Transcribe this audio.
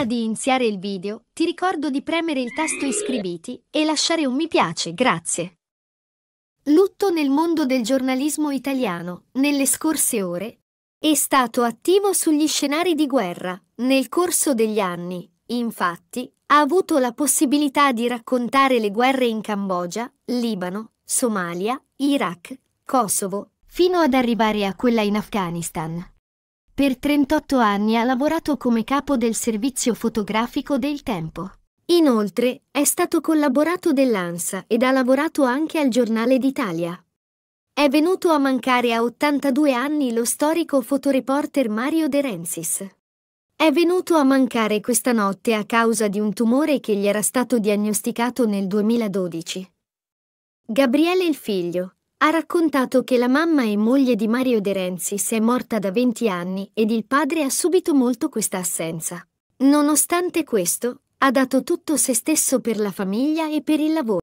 Prima di iniziare il video, ti ricordo di premere il tasto iscriviti e lasciare un mi piace, grazie. Lutto nel mondo del giornalismo italiano, nelle scorse ore, è stato attivo sugli scenari di guerra. Nel corso degli anni, infatti, ha avuto la possibilità di raccontare le guerre in Cambogia, Libano, Somalia, Iraq, Kosovo, fino ad arrivare a quella in Afghanistan. Per 38 anni ha lavorato come capo del servizio fotografico del Tempo. Inoltre è stato collaborato dell'ANSA ed ha lavorato anche al Giornale d'Italia. È venuto a mancare a 82 anni lo storico fotoreporter Mario De Renzis. È venuto a mancare questa notte a causa di un tumore che gli era stato diagnosticato nel 2012. Gabriele il figlio, ha raccontato che la mamma e moglie di Mario De Renzi si è morta da 20 anni ed il padre ha subito molto questa assenza. Nonostante questo, ha dato tutto se stesso per la famiglia e per il lavoro.